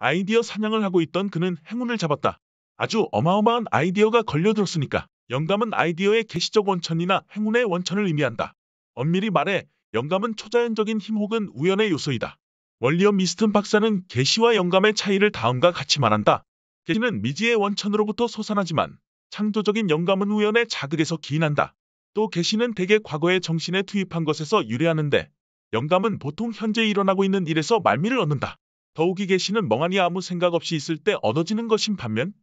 아이디어 사냥을 하고 있던 그는 행운을 잡았다. 아주 어마어마한 아이디어가 걸려들었으니까. 영감은 아이디어의 개시적 원천이나 행운의 원천을 의미한다. 엄밀히 말해 영감은 초자연적인 힘 혹은 우연의 요소이다. 월리엄 미스튼 박사는 개시와 영감의 차이를 다음과 같이 말한다. 개시는 미지의 원천으로부터 솟아나지만 창조적인 영감은 우연의 자극에서 기인한다. 또 개시는 대개 과거의 정신에 투입한 것에서 유래하는데 영감은 보통 현재 일어나고 있는 일에서 말미를 얻는다. 더욱이 계시는 멍하니 아무 생각 없이 있을 때 얻어지는 것인 반면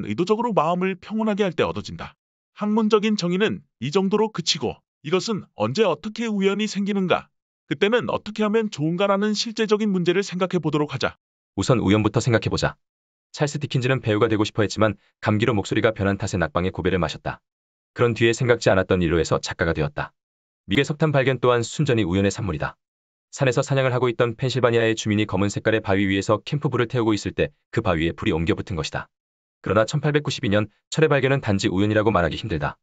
영감은 의도적으로 마음을 평온하게 할 때 얻어진다. 학문적인 정의는 이 정도로 그치고 이것은 언제 어떻게 우연히 생기는가 그때는 어떻게 하면 좋은가라는 실제적인 문제를 생각해 보도록 하자. 우선 우연부터 생각해 보자. 찰스 디킨즈는 배우가 되고 싶어 했지만 감기로 목소리가 변한 탓에 낙방에 고배를 마셨다. 그런 뒤에 생각지 않았던 일로 해서 작가가 되었다. 미개 석탄 발견 또한 순전히 우연의 산물이다. 산에서 사냥을 하고 있던 펜실바니아의 주민이 검은 색깔의 바위 위에서 캠프불을 태우고 있을 때 그 바위에 불이 옮겨 붙은 것이다. 그러나 1892년 철의 발견은 단지 우연이라고 말하기 힘들다.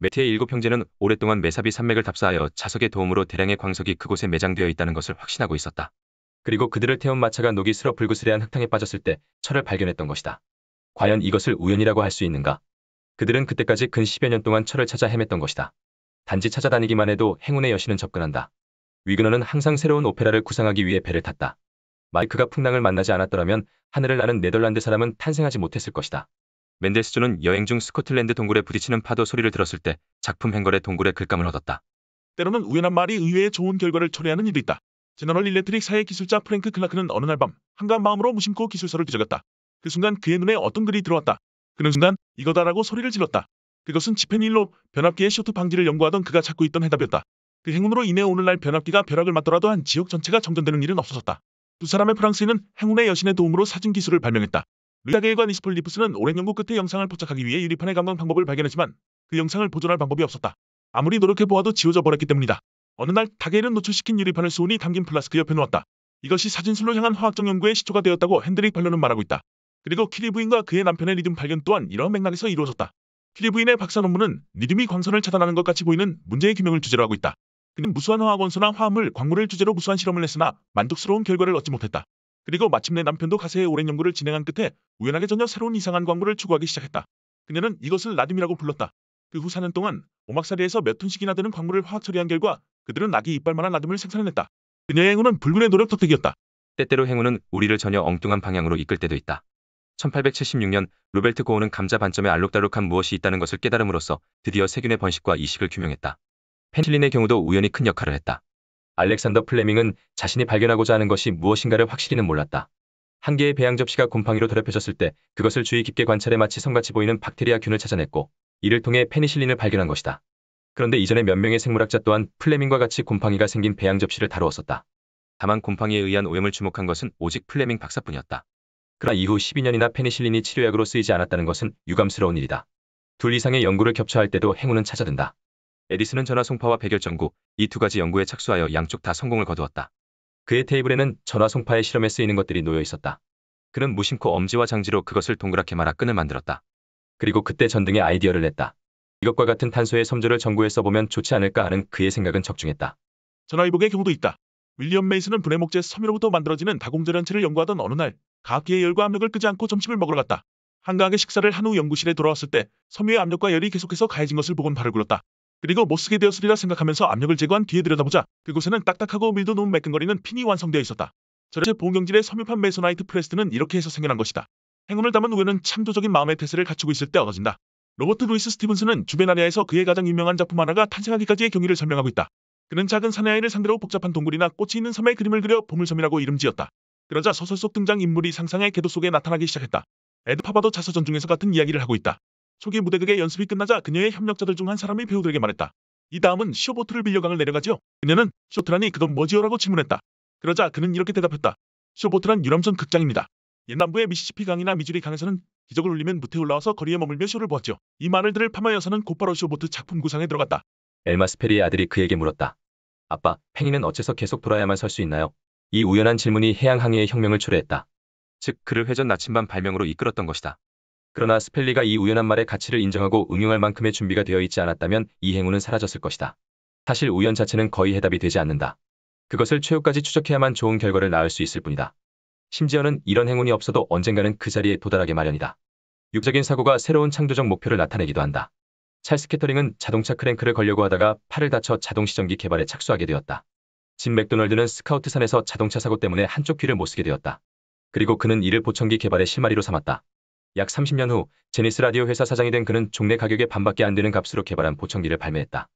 매트의 일곱 형제는 오랫동안 메사비 산맥을 답사하여 자석의 도움으로 대량의 광석이 그곳에 매장되어 있다는 것을 확신하고 있었다. 그리고 그들을 태운 마차가 녹이 슬어 불그스레한 흙탕에 빠졌을 때 철을 발견했던 것이다. 과연 이것을 우연이라고 할 수 있는가? 그들은 그때까지 근 10여 년 동안 철을 찾아 헤맸던 것이다. 단지 찾아다니기만 해도 행운의 여신은 접근한다. 위그너는 항상 새로운 오페라를 구상하기 위해 배를 탔다. 마이크가 풍랑을 만나지 않았더라면 하늘을 나는 네덜란드 사람은 탄생하지 못했을 것이다. 맨델스존은 여행 중 스코틀랜드 동굴에 부딪히는 파도 소리를 들었을 때 작품 행걸의 동굴에 글감을 얻었다. 때로는 우연한 말이 의외의 좋은 결과를 초래하는 일도 있다. 제너럴 일렉트릭 사회 기술자 프랭크 클라크는 어느 날 밤 한가한 마음으로 무심코 기술서를 뒤적였다. 그 순간 그의 눈에 어떤 글이 들어왔다. 그는 순간 이거다라고 소리를 질렀다. 그것은 지펜일로 변압기의 쇼트 방지를 연구하던 그가 찾고 있던 해답이었다. 그 행운으로 인해 오늘날 변압기가 벼락을 맞더라도 한 지역 전체가 정전되는 일은 없어졌다. 두 사람의 프랑스인은 행운의 여신의 도움으로 사진 기술을 발명했다. 루다게일관이스폴리프스는 오랜 연구 끝에 영상을 포착하기 위해 유리판에 감광 방법을 발견했지만 그 영상을 보존할 방법이 없었다. 아무리 노력해보아도 지워져 버렸기 때문이다. 어느 날 다게일은 노출시킨 유리판을 수온이 담긴 플라스크 옆에 놓았다. 이것이 사진술로 향한 화학적 연구의 시초가 되었다고 핸드릭 발로는 말하고 있다. 그리고 키리 부인과 그의 남편의 리듬 발견 또한 이런 맥락에서 이루어졌다. 키리 부인의 박사 논문은 리듬이 광선을 차단하는 것 같이 보이는 문제의 규명을 주제로 하고 있다. 그는 무수한 화학원소나 화합물, 광물을 주제로 무수한 실험을 했으나 만족스러운 결과를 얻지 못했다. 그리고 마침내 남편도 가세에 오랜 연구를 진행한 끝에 우연하게 전혀 새로운 이상한 광물을 추구하기 시작했다. 그녀는 이것을 라듐이라고 불렀다. 그 후 4년 동안 오막사리에서 몇 톤씩이나 되는 광물을 화학 처리한 결과 그들은 낙이 이빨만한 라듐을 생산해냈다. 그녀의 행운은 불륜의 노력 덕택이었다. 때때로 행운은 우리를 전혀 엉뚱한 방향으로 이끌 때도 있다. 1876년 로벨트 고우는 감자 반점에 알록달록한 무엇이 있다는 것을 깨달음으로써 드디어 세균의 번식과 이식을 규명했다. 펜실린의 경우도 우연히 큰 역할을 했다. 알렉산더 플레밍은 자신이 발견하고자 하는 것이 무엇인가를 확실히는 몰랐다. 한 개의 배양 접시가 곰팡이로 더럽혀졌을 때 그것을 주의 깊게 관찰해 마치 성같이 보이는 박테리아 균을 찾아냈고 이를 통해 페니실린을 발견한 것이다. 그런데 이전에 몇 명의 생물학자 또한 플레밍과 같이 곰팡이가 생긴 배양 접시를 다루었었다. 다만 곰팡이에 의한 오염을 주목한 것은 오직 플레밍 박사뿐이었다. 그러나 이후 12년이나 페니실린이 치료약으로 쓰이지 않았다는 것은 유감스러운 일이다. 둘 이상의 연구를 겹쳐할 때도 행운은 찾아든다. 에디슨은 전화송파와 백열전구, 이 두 가지 연구에 착수하여 양쪽 다 성공을 거두었다. 그의 테이블에는 전화송파의 실험에 쓰이는 것들이 놓여 있었다. 그는 무심코 엄지와 장지로 그것을 동그랗게 말아 끈을 만들었다. 그리고 그때 전등의 아이디어를 냈다. 이것과 같은 탄소의 섬유를 전구에 서보면 좋지 않을까 하는 그의 생각은 적중했다. 전화위복의 경우도 있다. 윌리엄 메이슨은 분해 목재 섬유로부터 만들어지는 다공절 연체를 연구하던 어느 날 가학기의 열과 압력을 끄지 않고 점심을 먹으러 갔다. 한강하게 식사를 한 후 연구실에 돌아왔을 때 섬유의 압력과 열이 계속해서 가해진 것을 보곤 발을 굴렀다. 그리고 못쓰게 되었으리라 생각하면서 압력을 제거한 뒤에 들여다보자 그곳에는 딱딱하고 밀도 높은 매끈거리는 핀이 완성되어 있었다. 저렴제 보경질의 섬유판 메소나이트 프레스트는 이렇게 해서 생겨난 것이다. 행운을 담은 우에는 창조적인 마음의 태세를 갖추고 있을 때 얻어진다. 로버트 루이스 스티븐슨은주변아리아에서 그의 가장 유명한 작품 하나가 탄생하기까지의 경위를 설명하고 있다. 그는 작은 사내아이를 상대로 복잡한 동굴이나 꽃이 있는 섬의 그림을 그려 보물섬이라고 이름 지었다. 그러자 소설 속 등장인물이 상상의 궤도 속에 나타나기 시작했다. 에드 파바도 자서전 중에서 같은 이야기를 하고 있다. 초기 무대극의 연습이 끝나자 그녀의 협력자들 중 한 사람이 배우들에게 말했다. 이 다음은 쇼보트를 빌려 강을 내려가지요. 그녀는 쇼트라니 그건 뭐지요? 라고 질문했다. 그러자 그는 이렇게 대답했다. 쇼보트란 유람선 극장입니다. 옛남부의 미시시피 강이나 미주리 강에서는 기적을 울리면 무태 올라와서 거리에 머물며 쇼를 보았죠. 이 말을 들을 파마 여사는 곧바로 쇼보트 작품 구상에 들어갔다. 엘마 스페리의 아들이 그에게 물었다. 아빠, 팽이는 어째서 계속 돌아야만 설 수 있나요? 이 우연한 질문이 해양 항해의 혁명을 초래했다. 즉, 그를 회전 나침반 발명으로 이끌었던 것이다. 그러나 스펠리가 이 우연한 말의 가치를 인정하고 응용할 만큼의 준비가 되어 있지 않았다면 이 행운은 사라졌을 것이다. 사실 우연 자체는 거의 해답이 되지 않는다. 그것을 최후까지 추적해야만 좋은 결과를 낳을 수 있을 뿐이다. 심지어는 이런 행운이 없어도 언젠가는 그 자리에 도달하게 마련이다. 육적인 사고가 새로운 창조적 목표를 나타내기도 한다. 찰스 캐터링은 자동차 크랭크를 걸려고 하다가 팔을 다쳐 자동시전기 개발에 착수하게 되었다. 짐 맥도널드는 스카우트 산에서 자동차 사고 때문에 한쪽 귀를 못쓰게 되었다. 그리고 그는 이를 보청기 개발의 실마리로 삼았다. 약 30년 후 제니스 라디오 회사 사장이 된 그는 종래 가격에 반밖에 안 되는 값으로 개발한 보청기를 발매했다.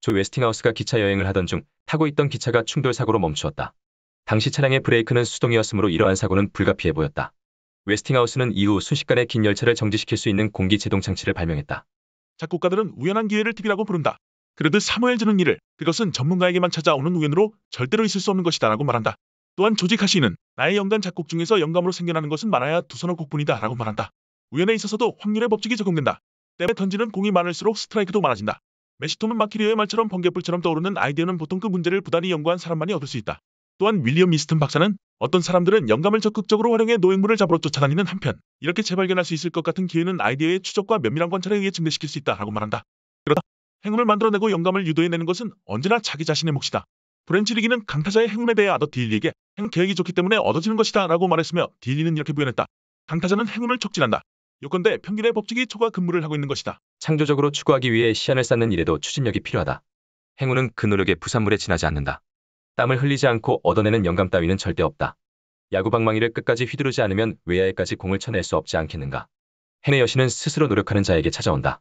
조 웨스팅하우스가 기차 여행을 하던 중 타고 있던 기차가 충돌 사고로 멈추었다. 당시 차량의 브레이크는 수동이었으므로 이러한 사고는 불가피해 보였다. 웨스팅하우스는 이후 순식간에 긴 열차를 정지시킬 수 있는 공기 제동 장치를 발명했다. 작곡가들은 우연한 기회를 팁이라고 부른다. 그러듯 사무엘 주는 일을 그것은 전문가에게만 찾아오는 우연으로 절대로 있을 수 없는 것이다 라고 말한다. 또한 조지 카시는 나의 영단 작곡 중에서 영감으로 생겨나는 것은 많아야 두선너 곡뿐이다 라고 말한다. 우연에 있어서도 확률의 법칙이 적용된다. 때에 던지는 공이 많을수록 스트라이크도 많아진다. 메시톰은 마키리오의 말처럼 번개불처럼 떠오르는 아이디어는 보통 그 문제를 부단히 연구한 사람만이 얻을 수 있다. 또한 윌리엄 미스턴 박사는 어떤 사람들은 영감을 적극적으로 활용해 노인물을 잡으러 쫓아다니는 한편 이렇게 재발견할 수 있을 것 같은 기회는 아이디어의 추적과 면밀한 관찰에 의해 증대시킬 수 있다라고 말한다. 그러다 행운을 만들어내고 영감을 유도해내는 것은 언제나 자기 자신의 몫이다. 브랜치 리기는 강타자의 행운에 대해 아더 딜리에게 행 계획이 좋기 때문에 얻어지는 것이다 라고 말했으며 딜리는 이렇게 부연했다. 강타자는 행운을 촉진한다. 요건데 평균의 법칙이 초과 근무를 하고 있는 것이다. 창조적으로 추구하기 위해 시안을 쌓는 일에도 추진력이 필요하다. 행운은 그 노력의 부산물에 지나지 않는다. 땀을 흘리지 않고 얻어내는 영감 따위는 절대 없다. 야구방망이를 끝까지 휘두르지 않으면 외야에까지 공을 쳐낼 수 없지 않겠는가. 해내 여신은 스스로 노력하는 자에게 찾아온다.